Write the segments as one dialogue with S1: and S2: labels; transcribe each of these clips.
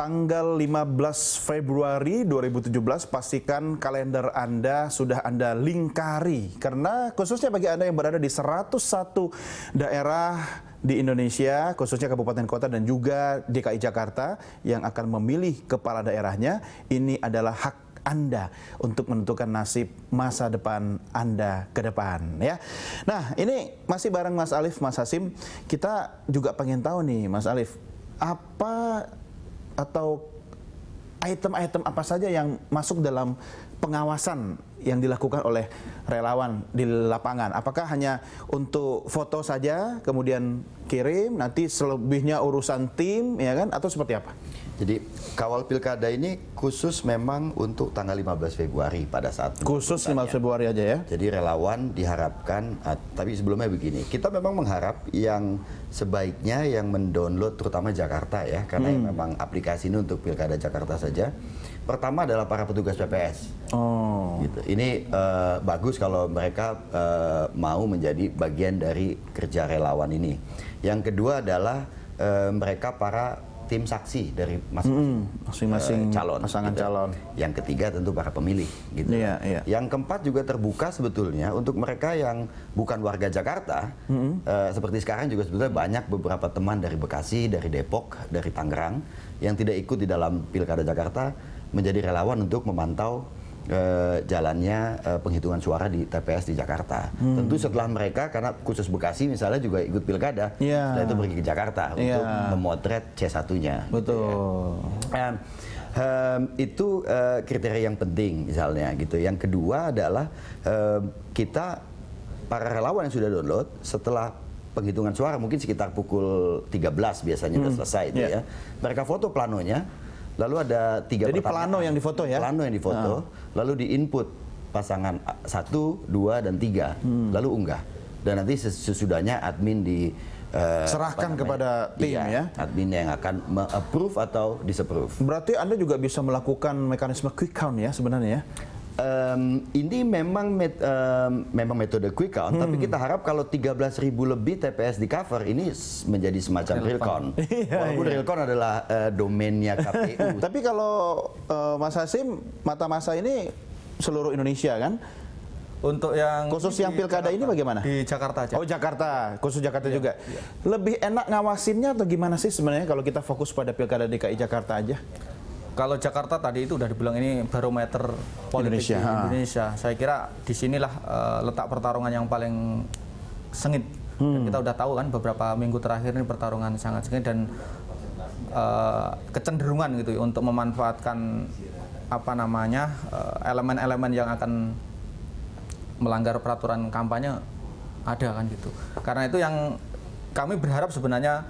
S1: tanggal 15 Februari 2017 pastikan kalender Anda sudah Anda lingkari karena khususnya bagi Anda yang berada di 101 daerah di Indonesia, khususnya kabupaten kota dan juga DKI Jakarta yang akan memilih kepala daerahnya, ini adalah hak anda untuk menentukan nasib masa depan Anda ke depan ya. Nah, ini masih bareng Mas Alif, Mas Hasim. Kita juga pengen tahu nih Mas Alif, apa atau item-item apa saja yang masuk dalam pengawasan yang dilakukan oleh relawan di lapangan? Apakah hanya untuk foto saja kemudian kirim nanti
S2: selebihnya urusan tim ya kan atau seperti apa? Jadi kawal pilkada ini khusus memang untuk tanggal 15 Februari pada saat khusus 15 Februari aja ya. Jadi relawan diharapkan ah, tapi sebelumnya begini, kita memang mengharap yang sebaiknya yang mendownload terutama Jakarta ya karena hmm. memang aplikasi ini untuk pilkada Jakarta saja. Pertama adalah para petugas PPS. Oh. Gitu. Ini uh, bagus kalau mereka uh, mau menjadi bagian dari kerja relawan ini. Yang kedua adalah eh, mereka para tim saksi dari masing-masing mm, calon pasangan gitu. Ya. calon. Yang ketiga tentu para pemilih gitu. Yeah, yeah. Yang keempat juga terbuka sebetulnya untuk mereka yang bukan warga Jakarta. Mm -hmm. uh, seperti sekarang juga sebetulnya banyak beberapa teman dari Bekasi, dari Depok, dari Tangerang yang tidak ikut di dalam Pilkada Jakarta menjadi relawan untuk memantau Eh, jalannya eh, penghitungan suara di TPS di Jakarta. Hmm. Tentu setelah mereka karena khusus Bekasi misalnya juga ikut pilkada, yeah. setelah itu pergi ke Jakarta yeah. untuk memotret C1-nya. Betul. Gitu ya. um, um, itu uh, kriteria yang penting misalnya gitu. Yang kedua adalah um, kita para relawan yang sudah download setelah penghitungan suara mungkin sekitar pukul 13 biasanya hmm. sudah selesai itu yeah. ya. Mereka foto planonya Lalu ada tiga Jadi pertanyaan. plano yang difoto ya? Plano yang difoto, nah. lalu diinput pasangan satu, dua, dan tiga, hmm. lalu unggah. Dan nanti sesudahnya admin di uh, serahkan kepada tim iya, ya admin yang akan approve atau disapprove. Berarti Anda juga bisa melakukan mekanisme quick count ya sebenarnya ya um, ini memang met, um, memang metode quick count, hmm. tapi kita harap kalau 13.000 lebih TPS di cover ini menjadi semacam real count. Iya, Walaupun iya. real count adalah uh, domainnya KPU. tapi kalau uh, Mas
S1: Hasim mata masa ini seluruh Indonesia kan? Untuk yang khusus yang pilkada Jakarta. ini bagaimana? Di Jakarta aja. Oh Jakarta, khusus Jakarta yeah, juga. Yeah. Lebih enak ngawasinnya atau gimana sih sebenarnya kalau kita fokus pada pilkada DKI Jakarta aja? kalau Jakarta tadi itu udah dibilang ini barometer politik Indonesia. Di Indonesia. Saya kira disinilah uh, eh, letak pertarungan yang paling sengit. Hmm. kita udah tahu kan beberapa minggu terakhir ini pertarungan sangat sengit dan uh, kecenderungan gitu ya untuk memanfaatkan apa namanya eh, elemen-elemen uh, elemen -elemen yang akan melanggar peraturan kampanye ada kan gitu. Karena itu yang kami berharap sebenarnya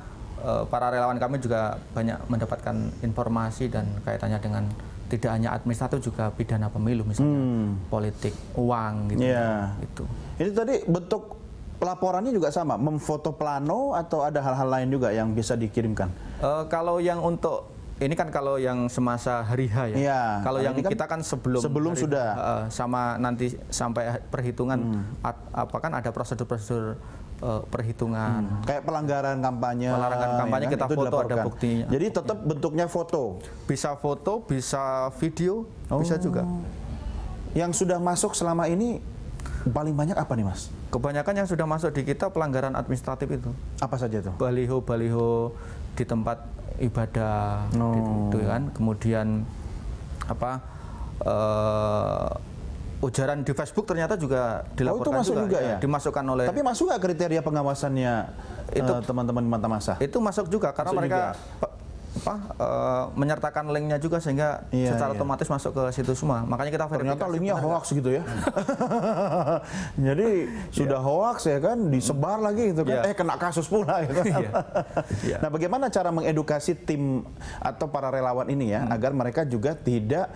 S1: Eh, para relawan kami juga banyak mendapatkan informasi dan kaitannya dengan tidak hanya administratif juga pidana pemilu misalnya hmm. politik uang gitu yeah. itu itu tadi bentuk pelaporannya juga sama memfoto plano atau ada hal-hal lain juga yang bisa dikirimkan uh, kalau yang untuk ini kan kalau yang semasa hari H ya. ya kalau nah, yang kan kita kan sebelum sebelum hari, sudah uh, sama nanti sampai perhitungan hmm. apa kan ada prosedur-prosedur uh, perhitungan. Hmm. Kayak pelanggaran kampanye. Pelanggaran kampanye ya kan? kita itu foto dilaporkan. ada buktinya. Jadi tetap ya. bentuknya foto. Bisa foto, bisa video, oh. bisa juga. Yang sudah masuk selama ini paling banyak apa nih Mas? Kebanyakan yang sudah masuk di kita pelanggaran administratif itu. Apa saja tuh? Baliho-baliho di tempat ibadah gitu, oh. gitu, itu kan. Kemudian apa? Eh, ujaran di Facebook ternyata juga dilaporkan oh, itu masuk juga, juga ya? ya? Dimasukkan oleh. Tapi masuk nggak kriteria pengawasannya itu eh, teman-teman uh, mata masa? Itu masuk juga karena masuk mereka juga. apa uh, menyertakan linknya juga sehingga iya, secara iya. otomatis masuk ke situ semua. Makanya kita verifikasi. Ternyata linknya hoax gak? gitu ya. Jadi sudah iya. hoax ya kan disebar hmm. lagi gitu kan. Iya. Eh kena kasus pula ya kan. iya. gitu. yeah. Nah, bagaimana cara mengedukasi tim atau para relawan ini ya hmm. agar mereka juga tidak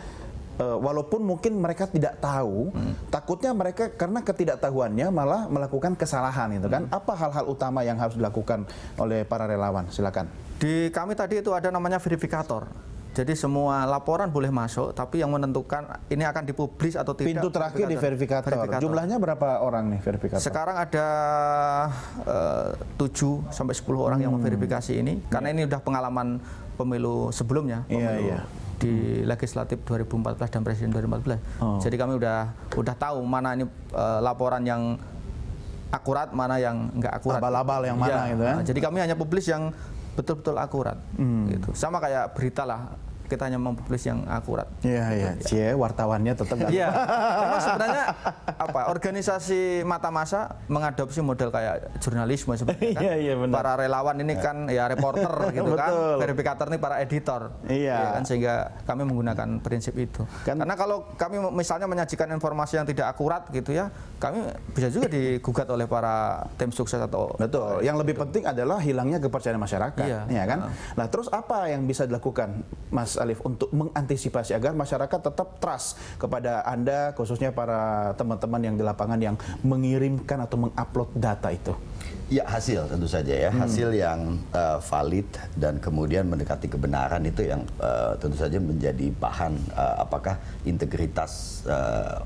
S1: Eh, walaupun mungkin mereka tidak tahu, hmm. takutnya mereka karena ketidaktahuannya malah melakukan kesalahan itu kan. Hmm. Apa hal-hal utama yang harus dilakukan oleh para relawan? Silakan. Di kami tadi itu ada namanya verifikator. Jadi semua laporan boleh masuk, tapi yang menentukan ini akan dipublis atau tidak. Pintu terakhir di verifikator. verifikator. Jumlahnya berapa orang nih verifikator? Sekarang ada eh, uh, 7 sampai 10 orang hmm. yang memverifikasi ini karena yeah. ini sudah pengalaman pemilu sebelumnya, iya, pemilu yeah, yeah di legislatif 2014 dan presiden 2014. Oh. Jadi kami udah udah tahu mana ini uh, laporan yang akurat, mana yang nggak akurat. Abal-abal yang mana ya, gitu ya. Jadi kami hanya publis yang betul-betul akurat. Hmm. Gitu. Sama kayak berita lah kita hanya mempublis yang akurat. Iya iya. Gitu Cie wartawannya tetap. Iya. Karena sebenarnya apa organisasi mata masa mengadopsi model kayak jurnalisme sebenarnya. Iya kan? iya benar. Para relawan ini kan ya reporter gitu kan. Verifikator ini para editor. Iya. Ya kan sehingga kami menggunakan prinsip itu. Kan. Karena kalau kami misalnya menyajikan informasi yang tidak akurat gitu ya, kami bisa juga digugat oleh para tim sukses atau. Betul. Yang gitu. lebih penting adalah hilangnya kepercayaan masyarakat. Iya. Ya kan. Nah terus apa yang bisa dilakukan, Mas? Mas Alif untuk mengantisipasi agar masyarakat tetap trust kepada Anda khususnya para teman-teman yang di lapangan yang mengirimkan atau mengupload data itu?
S2: Ya hasil tentu saja ya hmm. hasil yang uh, valid dan kemudian mendekati kebenaran itu yang uh, tentu saja menjadi bahan uh, apakah integritas uh,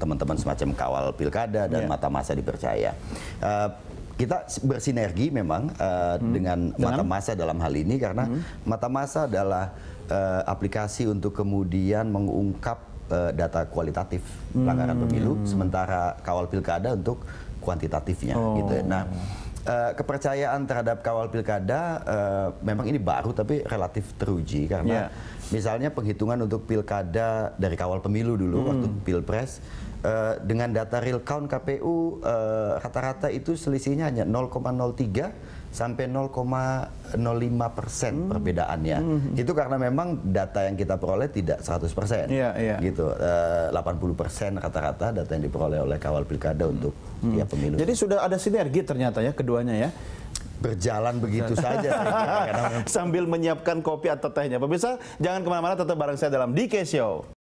S2: teman-teman semacam kawal pilkada dan yeah. mata masa dipercaya. Uh, kita bersinergi memang uh, hmm. dengan mata masa dalam hal ini karena hmm. mata masa adalah uh, aplikasi untuk kemudian mengungkap uh, data kualitatif hmm. pelanggaran hmm. pemilu sementara kawal pilkada untuk kuantitatifnya oh. gitu. Nah, Uh, kepercayaan terhadap kawal pilkada uh, memang ini baru tapi relatif teruji karena yeah. misalnya penghitungan untuk pilkada dari kawal pemilu dulu mm. waktu pilpres Eh, dengan data real count KPU eh, rata-rata uh, rata itu selisihnya hanya 0,03 sampai 0,05 persen hmm. perbedaannya. Hmm, hmm. Itu karena memang data yang kita peroleh tidak 100 persen, yeah, yeah. gitu. Eh, uh, 80 persen rata-rata data yang diperoleh oleh kawal pilkada untuk hmm. ya, pemilu. Jadi sudah ada sinergi ternyata ya keduanya ya berjalan begitu saja.
S1: Sambil menyiapkan kopi atau tehnya. Pemirsa, jangan kemana-mana, tetap bareng saya dalam DK Show.